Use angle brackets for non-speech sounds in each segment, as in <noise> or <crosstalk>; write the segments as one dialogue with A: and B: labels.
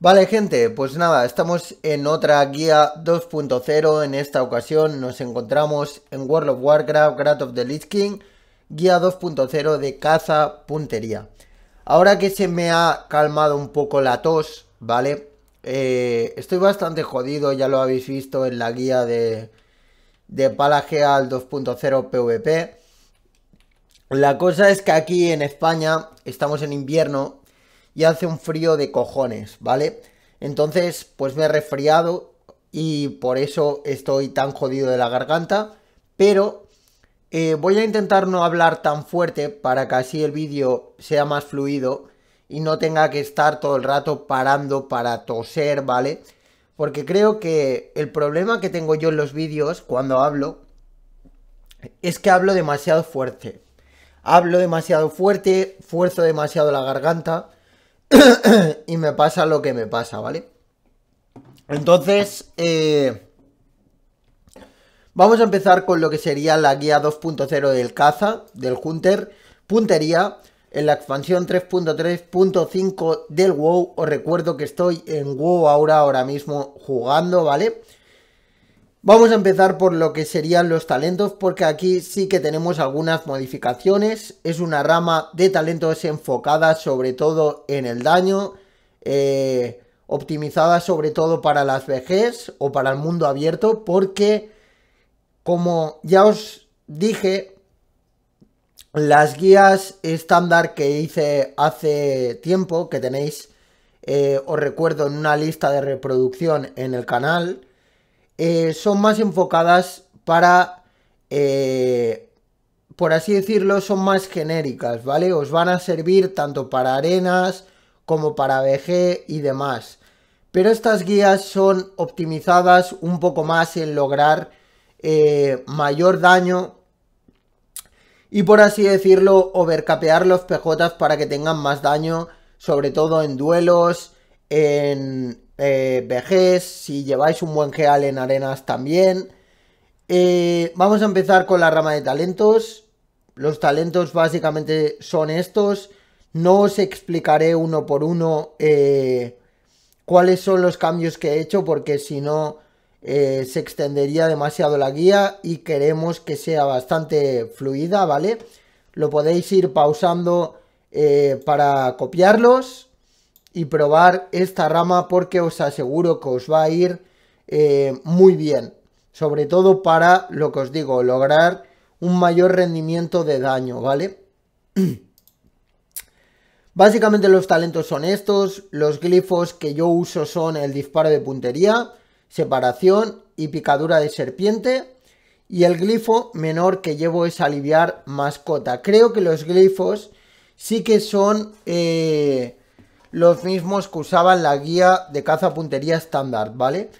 A: Vale gente, pues nada, estamos en otra guía 2.0, en esta ocasión nos encontramos en World of Warcraft, Grat of the Lich King, guía 2.0 de caza puntería. Ahora que se me ha calmado un poco la tos, ¿vale? Eh, estoy bastante jodido, ya lo habéis visto en la guía de, de Palageal 2.0 PvP. La cosa es que aquí en España estamos en invierno y hace un frío de cojones, ¿vale? Entonces, pues me he resfriado y por eso estoy tan jodido de la garganta, pero eh, voy a intentar no hablar tan fuerte para que así el vídeo sea más fluido y no tenga que estar todo el rato parando para toser, ¿vale? Porque creo que el problema que tengo yo en los vídeos cuando hablo es que hablo demasiado fuerte. Hablo demasiado fuerte, fuerzo demasiado la garganta <coughs> y me pasa lo que me pasa, ¿vale? Entonces, eh, vamos a empezar con lo que sería la guía 2.0 del caza, del Hunter, puntería. En la expansión 3.3.5 del WoW, os recuerdo que estoy en WoW ahora, ahora mismo jugando, ¿vale? vale Vamos a empezar por lo que serían los talentos, porque aquí sí que tenemos algunas modificaciones. Es una rama de talentos enfocada sobre todo en el daño, eh, optimizada sobre todo para las vejez o para el mundo abierto, porque como ya os dije, las guías estándar que hice hace tiempo, que tenéis, eh, os recuerdo, en una lista de reproducción en el canal, eh, son más enfocadas para, eh, por así decirlo, son más genéricas, ¿vale? Os van a servir tanto para arenas como para BG y demás. Pero estas guías son optimizadas un poco más en lograr eh, mayor daño y por así decirlo, overcapear los PJs para que tengan más daño, sobre todo en duelos, en, eh, vejez, si lleváis un buen geal en arenas también. Eh, vamos a empezar con la rama de talentos. Los talentos básicamente son estos. No os explicaré uno por uno eh, cuáles son los cambios que he hecho porque si no eh, se extendería demasiado la guía y queremos que sea bastante fluida, ¿vale? Lo podéis ir pausando para copiarlos y probar esta rama porque os aseguro que os va a ir eh, muy bien. Sobre todo para lo que os digo, lograr un mayor rendimiento de daño, ¿vale? <clears throat> Básicamente los talentos son estos, los glifos que yo uso son el disparo de puntería, separación y picadura de serpiente. Y el glifo menor que llevo es aliviar mascota. Creo que los glifos sí que son eh, los mismos que usaban la guía de caza puntería estándar, ¿vale?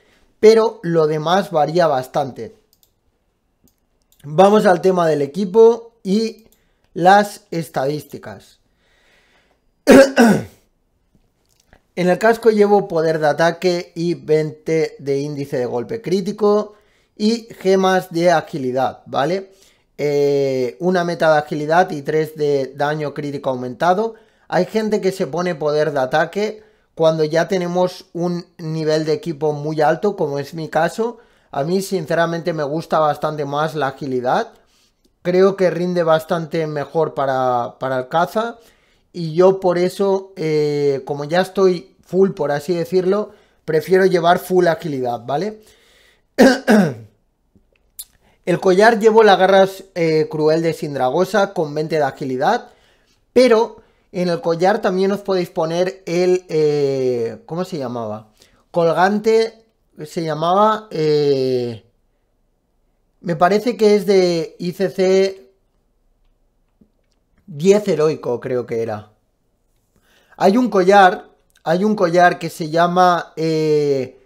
A: Pero lo demás varía bastante. Vamos al tema del equipo y las estadísticas. <clears throat> en el casco llevo poder de ataque y 20 de índice de golpe crítico y gemas de agilidad, ¿vale? Eh, una meta de agilidad y 3 de daño crítico aumentado hay gente que se pone poder de ataque cuando ya tenemos un nivel de equipo muy alto, como es mi caso. A mí sinceramente me gusta bastante más la agilidad. Creo que rinde bastante mejor para, el caza. Y yo por eso, eh, como ya estoy full, por así decirlo, prefiero llevar full agilidad, ¿vale? <clears throat> el collar llevo la garras eh, cruel de Sindragosa con 20 de agilidad, pero en el collar también os podéis poner el... Eh, ¿Cómo se llamaba? Colgante se llamaba... Eh, me parece que es de ICC 10 heroico, creo que era. Hay un collar, hay un collar que se llama eh,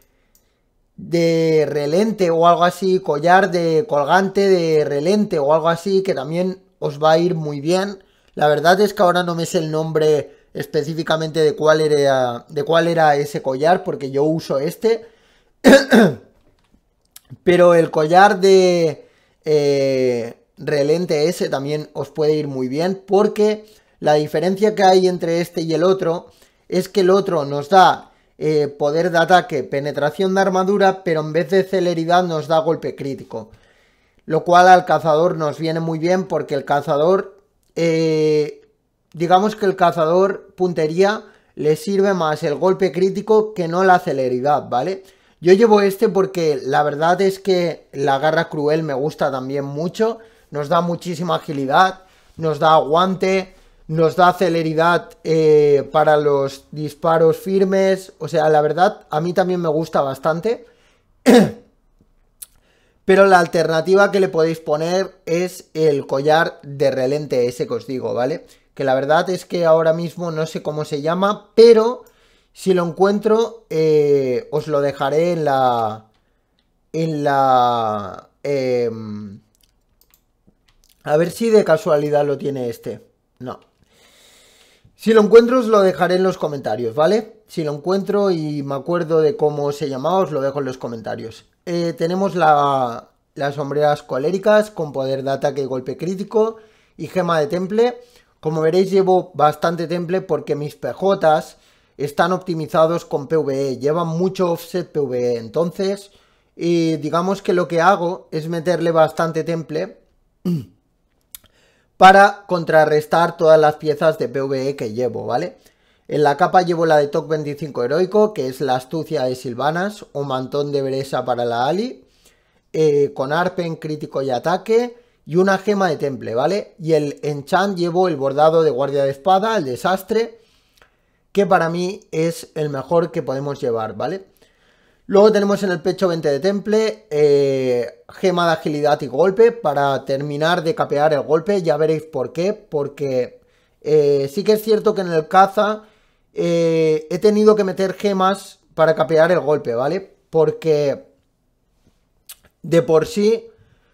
A: de relente o algo así, collar de colgante de relente o algo así, que también os va a ir muy bien. La verdad es que ahora no me sé el nombre específicamente de cuál era, de cuál era ese collar, porque yo uso este. <clears throat> Pero el collar de eh, relente ese también os puede ir muy bien, porque la diferencia que hay entre este y el otro es que el otro nos da eh, poder de ataque, penetración de armadura, pero en vez de celeridad nos da golpe crítico. Lo cual al cazador nos viene muy bien porque el cazador eh, digamos que el cazador puntería le sirve más el golpe crítico que no la celeridad, ¿vale? Yo llevo este porque la verdad es que la garra cruel me gusta también mucho, nos da muchísima agilidad, nos da aguante, nos da celeridad eh, para los disparos firmes, o sea, la verdad a mí también me gusta bastante. <clears throat> pero la alternativa que le podéis poner es el collar de relente ese que os digo, ¿vale? Que la verdad es que ahora mismo no sé cómo se llama, pero si lo encuentro eh, os lo dejaré en la... en la... Em, a ver si de casualidad lo tiene este. No. Si lo encuentro os lo dejaré en los comentarios, ¿vale? Si lo encuentro y me acuerdo de cómo se llamaba os lo dejo en los comentarios. Eh, tenemos las sombreras coléricas con poder de ataque y golpe crítico y gema de temple. Como veréis llevo bastante temple porque mis PJs están optimizados con PvE, llevan mucho offset PvE, entonces y digamos que lo que hago es meterle bastante temple <clears throat> para contrarrestar todas las piezas de PvE que llevo, ¿vale? vale en la capa llevo la de TOC 25 heroico, que es la astucia de Silvanas, o mantón de Bresa para la Ali, eh, con arpen, crítico y ataque, y una gema de temple, ¿vale? Y el enchant llevo el bordado de guardia de espada, el desastre, que para mí es el mejor que podemos llevar, ¿vale? Luego tenemos en el pecho 20 de temple, eh, gema de agilidad y golpe para terminar de capear el golpe, ya veréis por qué, porque eh, sí que es cierto que en el caza eh, he tenido que meter gemas para capear el golpe, ¿vale? Porque de por sí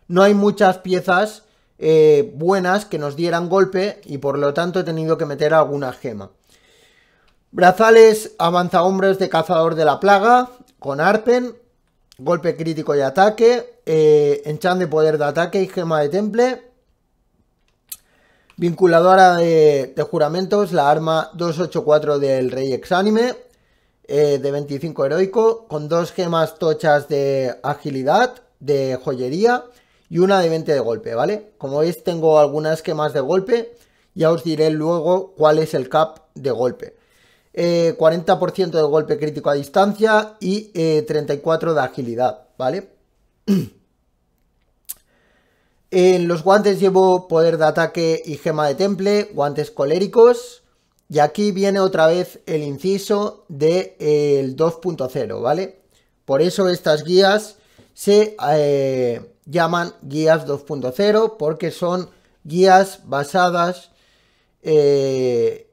A: no hay muchas piezas eh, buenas que nos dieran golpe y por lo tanto he tenido que meter alguna gema. Brazales, hombres de cazador de la plaga, con arpen, golpe crítico y ataque, eh, enchan de poder de ataque y gema de temple, Vinculadora de, juramentos, la arma 284 del Rey Exánime, eh, de 25 heroico, con dos gemas tochas de agilidad, de joyería y una de 20 de golpe, ¿vale? Como veis tengo algunas gemas de golpe, ya os diré luego cuál es el cap de golpe. 40% eh, de golpe crítico a distancia y 34 eh, de agilidad, ¿vale? <clears throat> En los guantes llevo poder de ataque y gema de temple, guantes coléricos. Y aquí viene otra vez el inciso del de, 2.0, ¿vale? Por eso estas guías se eh, llaman guías 2.0 porque son guías basadas, eh,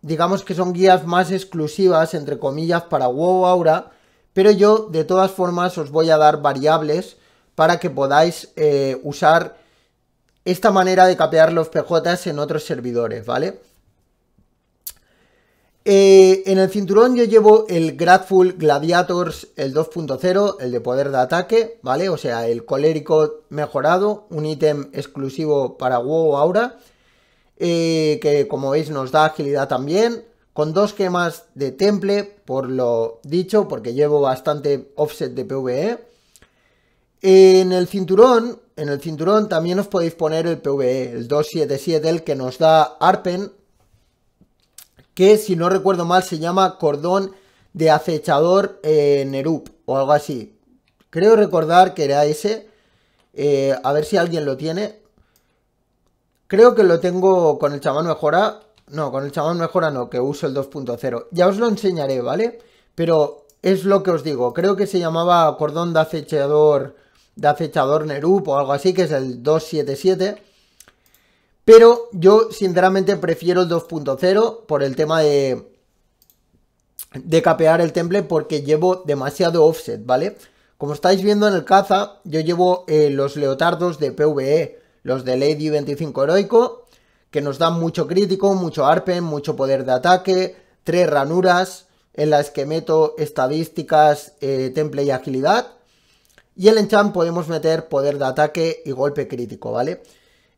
A: digamos que son guías más exclusivas, entre comillas, para WoW Aura. Pero yo, de todas formas, os voy a dar variables para que podáis eh, usar esta manera de capear los PJs en otros servidores, ¿vale? Eh, en el cinturón yo llevo el Gradful Gladiators, el 2.0, el de poder de ataque, ¿vale? O sea, el colérico mejorado, un ítem exclusivo para WoW ahora, eh, que como veis nos da agilidad también, con dos quemas de temple, por lo dicho, porque llevo bastante offset de PvE, en el cinturón, en el cinturón también os podéis poner el PVE, el 277, el que nos da Arpen, que si no recuerdo mal se llama cordón de acechador en Nerup o algo así. Creo recordar que era ese. Eh, a ver si alguien lo tiene. Creo que lo tengo con el chamán mejora. No, con el chamán mejora no, que uso el 2.0. Ya os lo enseñaré, ¿vale? Pero es lo que os digo. Creo que se llamaba cordón de acechador de acechador Nerup o algo así, que es el 277. Pero yo sinceramente prefiero el 2.0 por el tema de, de capear el temple porque llevo demasiado offset, ¿vale? Como estáis viendo en el caza, yo llevo eh, los leotardos de PvE, los de Lady 25 heroico, que nos dan mucho crítico, mucho arpen, mucho poder de ataque, tres ranuras en las que meto estadísticas, eh, temple y agilidad. Y el enchant podemos meter poder de ataque y golpe crítico, ¿vale?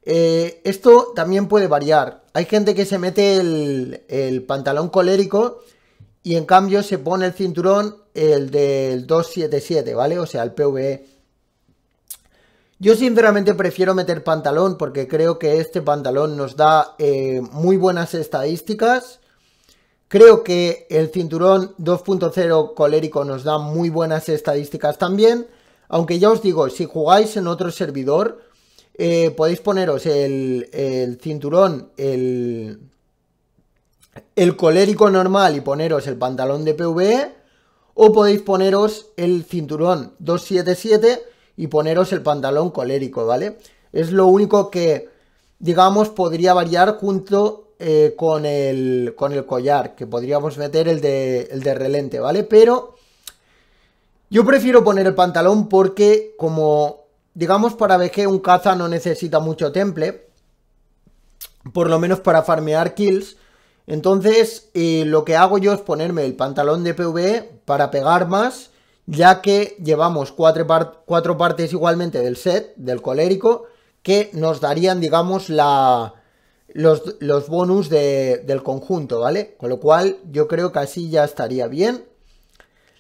A: Eh, esto también puede variar. Hay gente que se mete el, pantalón colérico y en cambio se pone el cinturón el del 277, ¿vale? O sea, el PVE. Yo sinceramente prefiero meter pantalón porque creo que este pantalón nos da eh, muy buenas estadísticas. Creo que el cinturón 2.0 colérico nos da muy buenas estadísticas también. Aunque ya os digo, si jugáis en otro servidor, eh, podéis poneros el, cinturón, el, el colérico normal y poneros el pantalón de PvE, o podéis poneros el cinturón 277 y poneros el pantalón colérico, ¿vale? Es lo único que, digamos, podría variar junto eh, con, el, con el collar, que podríamos meter el de, el de relente, ¿vale? Pero yo prefiero poner el pantalón porque como, digamos, para BG un caza no necesita mucho temple, por lo menos para farmear kills, entonces eh, lo que hago yo es ponerme el pantalón de PvE para pegar más, ya que llevamos cuatro, partes igualmente del set, del colérico, que nos darían, digamos, la, los, bonus del conjunto, ¿vale? Con lo cual yo creo que así ya estaría bien.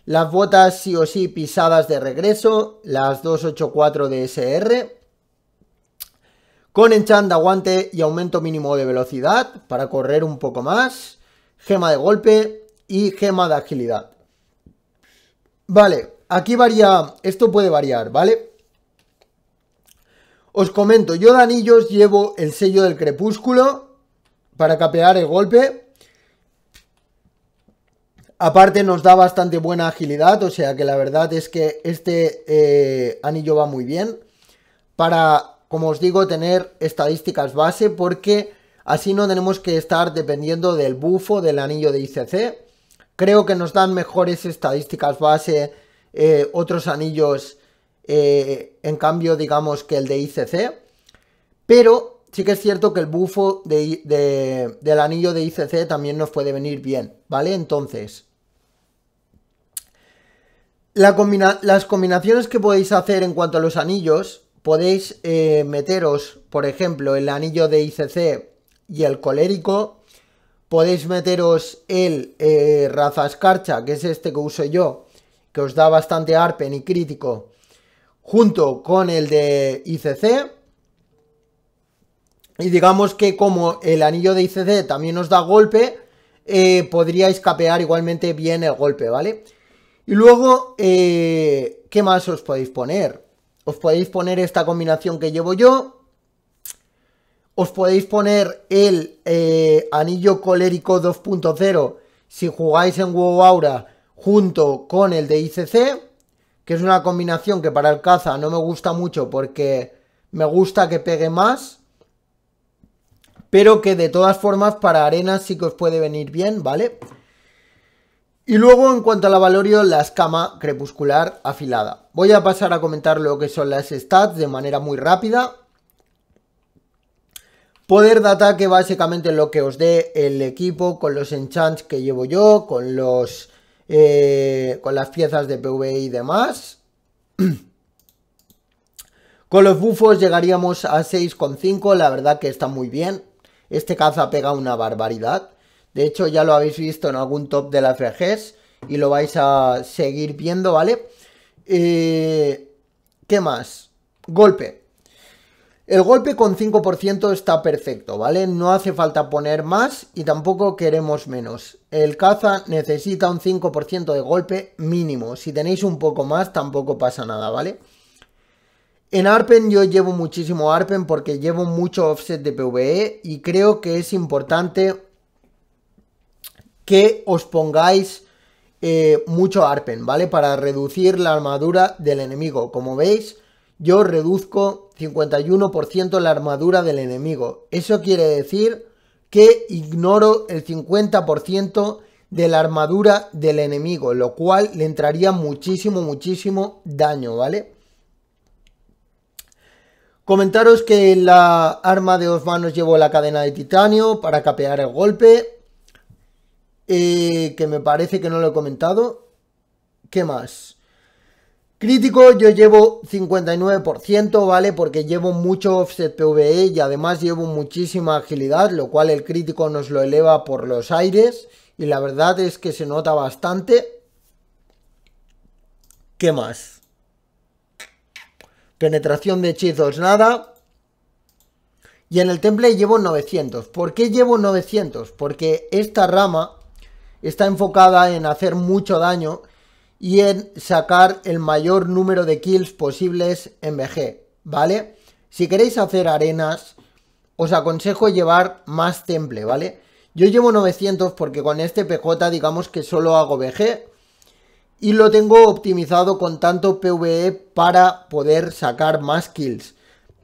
A: Las botas sí o sí pisadas de regreso, las 284 de SR. Con enchant de aguante y aumento mínimo de velocidad para correr un poco más. Gema de golpe y gema de agilidad. Vale, aquí varía, esto puede variar, ¿vale? Os comento, yo de anillos llevo el sello del crepúsculo para capear el golpe. Aparte nos da bastante buena agilidad, o sea que la verdad es que este eh, anillo va muy bien para, como os digo, tener estadísticas base porque así no tenemos que estar dependiendo del bufo del anillo de ICC. Creo que nos dan mejores estadísticas base eh, otros anillos, eh, en cambio, digamos que el de ICC. Pero Sí que es cierto que el bufo del anillo de ICC también nos puede venir bien, ¿vale? Entonces, las combinaciones que podéis hacer en cuanto a los anillos, podéis eh, meteros, por ejemplo, el anillo de ICC y el colérico, podéis meteros el eh, raza escarcha, que es este que uso yo, que os da bastante arpen y crítico, junto con el de ICC, y digamos que como el anillo de ICC también os da golpe, eh, podríais capear igualmente bien el golpe, ¿vale? Y luego, eh, ¿qué más os podéis poner? Os podéis poner esta combinación que llevo yo. Os podéis poner el eh, anillo colérico 2.0 si jugáis en WoW Aura junto con el de ICC, que es una combinación que para el caza no me gusta mucho porque me gusta que pegue más pero que de todas formas para arenas sí que os puede venir bien, ¿vale? Y luego en cuanto a la Valorio, la escama crepuscular afilada. Voy a pasar a comentar lo que son las stats de manera muy rápida. Poder de ataque básicamente lo que os dé el equipo con los enchants que llevo yo, con los eh, con las piezas de PvE y demás. <clears throat> con los bufos llegaríamos a 6,5, la verdad que está muy bien. Este caza pega una barbaridad. De hecho, ya lo habéis visto en algún top de las FGs y lo vais a seguir viendo, ¿vale? Eh, ¿Qué más? Golpe. El golpe con 5% está perfecto, ¿vale? No hace falta poner más y tampoco queremos menos. El caza necesita un 5% de golpe mínimo. Si tenéis un poco más, tampoco pasa nada, ¿vale? vale en Arpen yo llevo muchísimo Arpen porque llevo mucho offset de PvE y creo que es importante que os pongáis eh, mucho Arpen, ¿vale? Para reducir la armadura del enemigo. Como veis, yo reduzco 51% la armadura del enemigo. Eso quiere decir que ignoro el 50% de la armadura del enemigo, lo cual le entraría muchísimo, muchísimo daño, ¿vale? Comentaros que en la arma de dos manos llevo la cadena de titanio para capear el golpe. Eh, que me parece que no lo he comentado. ¿Qué más? Crítico yo llevo 59%, ¿vale? Porque llevo mucho offset PVE y además llevo muchísima agilidad, lo cual el crítico nos lo eleva por los aires. Y la verdad es que se nota bastante. ¿Qué más? Penetración de hechizos, nada. Y en el temple llevo 900. ¿Por qué llevo 900? Porque esta rama está enfocada en hacer mucho daño y en sacar el mayor número de kills posibles en BG, ¿vale? Si queréis hacer arenas, os aconsejo llevar más temple, ¿vale? Yo llevo 900 porque con este PJ digamos que solo hago BG y lo tengo optimizado con tanto PvE para poder sacar más kills.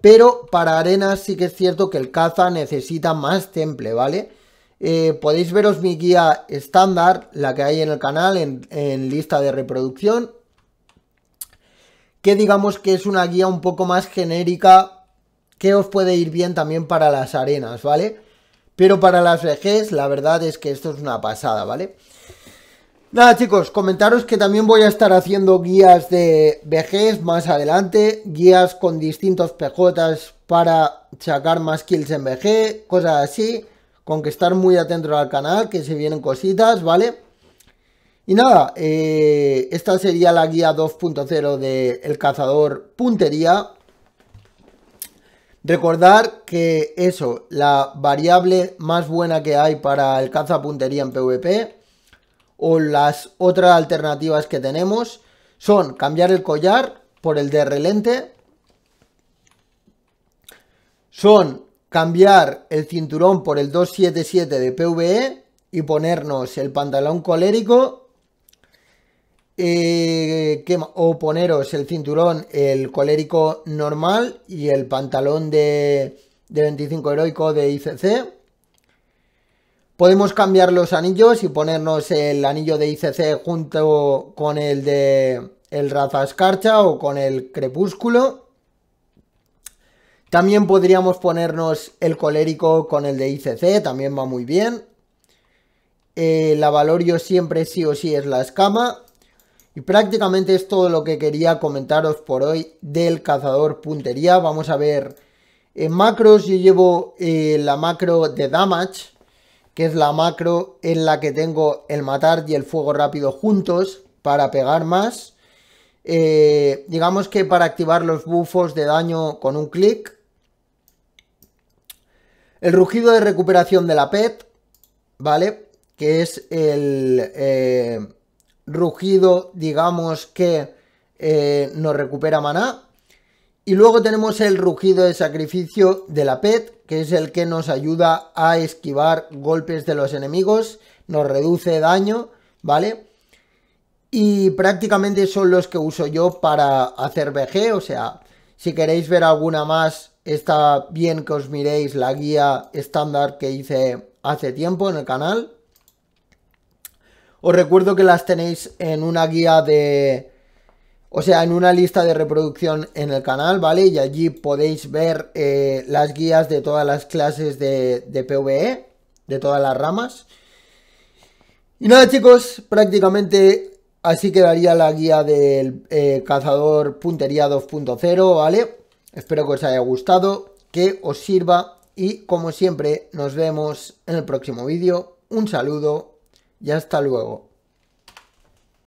A: Pero para arenas sí que es cierto que el caza necesita más temple, ¿vale? Eh, podéis veros mi guía estándar, la que hay en el canal, en, lista de reproducción. Que digamos que es una guía un poco más genérica que os puede ir bien también para las arenas, ¿vale? Pero para las VGs la verdad es que esto es una pasada, ¿vale? vale Nada chicos, comentaros que también voy a estar haciendo guías de vejez más adelante, guías con distintos PJs para sacar más kills en BG, cosas así, con que estar muy atentos al canal, que se vienen cositas, ¿vale? Y nada, eh, esta sería la guía 2.0 del Cazador Puntería. Recordar que eso, la variable más buena que hay para el caza en PvP o las otras alternativas que tenemos son cambiar el collar por el de relente, son cambiar el cinturón por el 277 de PVE y ponernos el pantalón colérico eh, o poneros el cinturón, el colérico normal y el pantalón de, de 25 heroico de ICC. Podemos cambiar los anillos y ponernos el anillo de ICC junto con el de el raza escarcha o con el crepúsculo. También podríamos ponernos el colérico con el de ICC, también va muy bien. Eh, la Valorio siempre sí o sí es la escama. Y prácticamente es todo lo que quería comentaros por hoy del cazador puntería. Vamos a ver en eh, macros. Yo llevo eh, la macro de damage que es la macro en la que tengo el matar y el fuego rápido juntos para pegar más. Eh, digamos que para activar los bufos de daño con un clic. El rugido de recuperación de la PET, ¿vale? Que es el eh, rugido, digamos que eh, nos recupera maná. Y luego tenemos el rugido de sacrificio de la PET, que es el que nos ayuda a esquivar golpes de los enemigos, nos reduce daño, ¿vale? Y prácticamente son los que uso yo para hacer BG, o sea, si queréis ver alguna más, está bien que os miréis la guía estándar que hice hace tiempo en el canal. Os recuerdo que las tenéis en una guía de o sea, en una lista de reproducción en el canal, ¿vale? Y allí podéis ver eh, las guías de todas las clases de, PvE, e, de todas las ramas. Y nada, chicos, prácticamente así quedaría la guía del eh, cazador puntería 2.0, ¿vale? Espero que os haya gustado, que os sirva y como siempre nos vemos en el próximo vídeo. Un saludo y hasta luego.